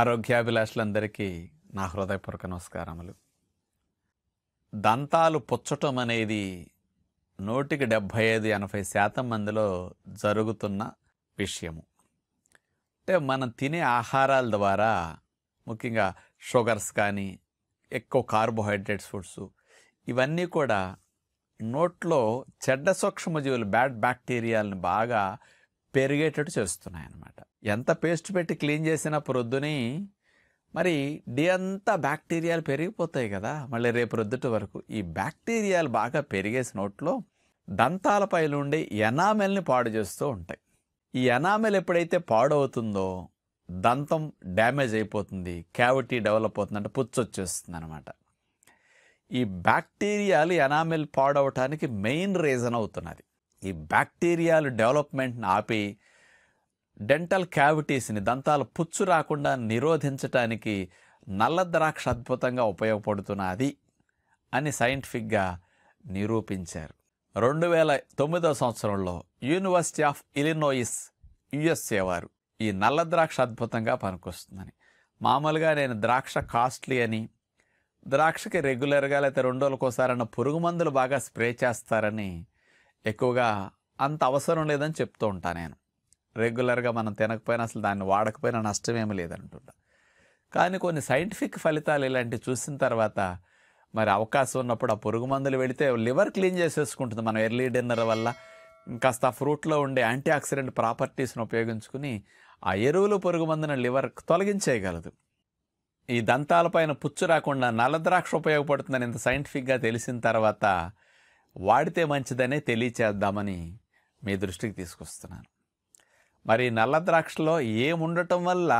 ఆరోగ్యాభిలాషులందరికీ నా హృదయపూర్వక నమస్కారములు దంతాలు పుచ్చటం అనేది నూటికి డెబ్భై ఐదు ఎనభై శాతం మందిలో జరుగుతున్న విషయము అంటే మనం తినే ఆహారాల ద్వారా ముఖ్యంగా షుగర్స్ కానీ ఎక్కువ కార్బోహైడ్రేట్స్ ఫుడ్స్ ఇవన్నీ కూడా నోట్లో చెడ్డ సూక్ష్మజీవులు బ్యాడ్ బ్యాక్టీరియాలను బాగా పెరిగేటట్టు చేస్తున్నాయి అన్నమాట ఎంత పేస్ట్ పెట్టి క్లీన్ చేసినా ప్రొద్దుని మరి డి అంతా బ్యాక్టీరియాలు పెరిగిపోతాయి కదా మళ్ళీ రేపు రొద్దుటి వరకు ఈ బ్యాక్టీరియాలు బాగా పెరిగేసిన నోట్లో దంతాలపై ఉండే ఎనామెల్ని పాడు చేస్తూ ఉంటాయి ఈ ఎనామెల్ ఎప్పుడైతే పాడవుతుందో దంతం డ్యామేజ్ అయిపోతుంది క్యావిటీ డెవలప్ అవుతుంది అంటే పుచ్చొచ్చేస్తుంది అనమాట ఈ బ్యాక్టీరియాలు ఎనామెల్ పాడవటానికి మెయిన్ రీజన్ అవుతున్నది ఈ బ్యాక్టీరియాలు డెవలప్మెంట్ని ఆపి డెంటల్ క్యావిటీస్ని దంతాల పుచ్చు రాకుండా నిరోధించటానికి నల్ల ద్రాక్ష అద్భుతంగా ఉపయోగపడుతున్నది అని సైంటిఫిక్గా నిరూపించారు రెండు వేల తొమ్మిదో సంవత్సరంలో యూనివర్సిటీ ఆఫ్ ఇలినోయిస్ యుఎస్ఏ వారు ఈ నల్ల ద్రాక్ష అద్భుతంగా పనికొస్తుందని మామూలుగా నేను ద్రాక్ష కాస్ట్లీ అని ద్రాక్షకి రెగ్యులర్గా లేకపోతే రెండోళ్ళకోసారన్న పురుగు మందులు బాగా స్ప్రే చేస్తారని ఎక్కువగా అంత అవసరం లేదని చెప్తూ ఉంటాను నేను రెగ్యులర్గా మనం తినకపోయినా అసలు దాన్ని వాడకపోయినా నష్టమేమి లేదంటుంటా కానీ కొన్ని సైంటిఫిక్ ఫలితాలు ఇలాంటివి చూసిన తర్వాత మరి అవకాశం ఉన్నప్పుడు ఆ పురుగు మందులు వెళితే లివర్ క్లీన్ చేసేసుకుంటుంది మనం ఎర్లీ డిన్నర్ వల్ల కాస్త ఫ్రూట్లో ఉండే యాంటీ ఆక్సిడెంట్ ప్రాపర్టీస్ను ఉపయోగించుకుని ఆ ఎరువులు పురుగు మందును లివర్ తొలగించేయగలదు ఈ దంతాలపైన పుచ్చు రాకుండా నల్లద్రాక్ష ఉపయోగపడుతుందని ఇంత సైంటిఫిక్గా తెలిసిన తర్వాత వాడితే మంచిదనే తెలియచేద్దామని మీ దృష్టికి తీసుకొస్తున్నాను మరి నల్ల ద్రాక్షలో ఏముండటం వల్ల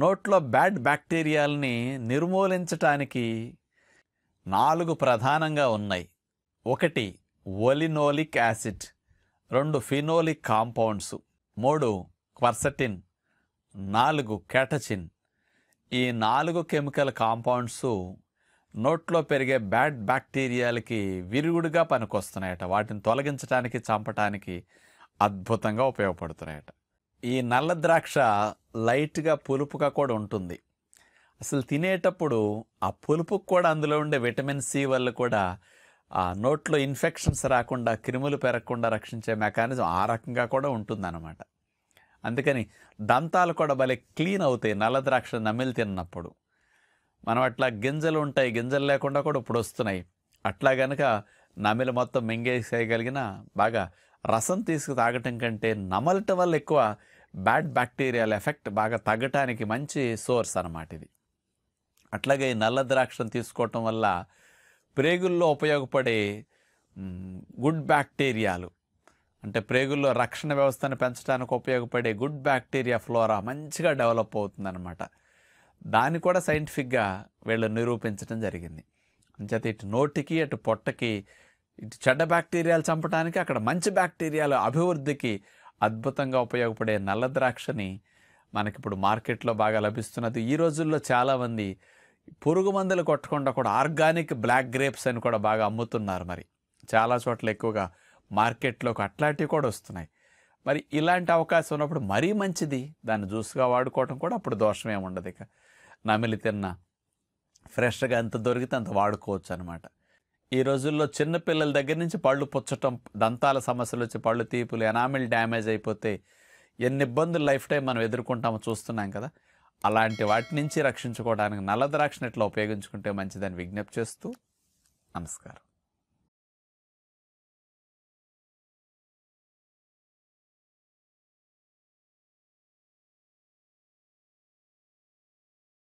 నోట్లో బ్యాడ్ బ్యాక్టీరియాల్ని నిర్మూలించటానికి నాలుగు ప్రధానంగా ఉన్నాయి ఒకటి ఒలినోలిక్ యాసిడ్ రెండు ఫినోలిక్ కాంపౌండ్స్ మూడు క్వర్సటిన్ నాలుగు కెటచిన్ ఈ నాలుగు కెమికల్ కాంపౌండ్స్ నోట్లో పెరిగే బ్యాడ్ బ్యాక్టీరియాలకి విరుగుడుగా పనికొస్తున్నాయట వాటిని తొలగించడానికి చంపటానికి అద్భుతంగా ఉపయోగపడుతున్నాయట ఈ నల్ల ద్రాక్ష లైట్గా పులుపుగా కూడా ఉంటుంది అసలు తినేటప్పుడు ఆ పులుపుకు కూడా అందులో ఉండే విటమిన్ సి వల్ల కూడా ఆ నోట్లో ఇన్ఫెక్షన్స్ రాకుండా క్రిములు పెరగకుండా రక్షించే మెకానిజం ఆ రకంగా కూడా ఉంటుందన్నమాట అందుకని దంతాలు కూడా భలే క్లీన్ అవుతాయి నల్ల ద్రాక్ష నమిలి తిన్నప్పుడు మనం అట్లా గింజలు ఉంటాయి గింజలు లేకుండా కూడా ఇప్పుడు వస్తున్నాయి అట్లా గనక నమిలి మొత్తం మింగేసేయగలిగిన బాగా రసం తీసుకు తాగటం కంటే నమలటం వల్ల ఎక్కువ బ్యాడ్ బ్యాక్టీరియల్ ఎఫెక్ట్ బాగా తగ్గటానికి మంచి సోర్స్ అన్నమాట ఇది అట్లాగే నల్ల ద్రాక్షను తీసుకోవటం వల్ల ప్రేగుల్లో ఉపయోగపడే గుడ్ బ్యాక్టీరియాలు అంటే ప్రేగుల్లో రక్షణ వ్యవస్థను పెంచడానికి ఉపయోగపడే గుడ్ బ్యాక్టీరియా ఫ్లోరా మంచిగా డెవలప్ అవుతుందన్నమాట దాన్ని కూడా సైంటిఫిక్గా వీళ్ళు నిరూపించడం జరిగింది అంచేత ఇటు నోటికి అటు పొట్టకి ఇటు చెడ్డ బ్యాక్టీరియాలు చంపడానికి అక్కడ మంచి బ్యాక్టీరియాలు అభివృద్ధికి అద్భుతంగా ఉపయోగపడే నల్ల ద్రాక్షని మనకిప్పుడు మార్కెట్లో బాగా లభిస్తున్నది ఈ రోజుల్లో చాలామంది పురుగు మందులు కొట్టకుండా కూడా ఆర్గానిక్ బ్లాక్ గ్రేప్స్ అని కూడా బాగా అమ్ముతున్నారు మరి చాలా చోట్ల ఎక్కువగా మార్కెట్లోకి అట్లాంటివి కూడా వస్తున్నాయి మరి ఇలాంటి అవకాశం ఉన్నప్పుడు మరీ మంచిది దాన్ని జ్యూస్గా వాడుకోవటం కూడా అప్పుడు దోషమే ఉండదు ఇక నమిలి తిన్న ఫ్రెష్గా ఎంత దొరికితే అంత వాడుకోవచ్చు అనమాట ఈ రోజుల్లో చిన్నపిల్లల దగ్గర నుంచి పళ్ళు పుచ్చటం దంతాల సమస్యలు వచ్చి పళ్ళు తీపులు ఎనామిల్ డ్యామేజ్ అయిపోతే ఎన్ని ఇబ్బందులు లైఫ్ టైం మనం ఎదుర్కొంటామో చూస్తున్నాం కదా అలాంటి వాటి నుంచి రక్షించుకోవడానికి నల్ల ద్రాక్షను ఇట్లా ఉపయోగించుకుంటే మంచిదని విజ్ఞప్తి చేస్తూ నమస్కారం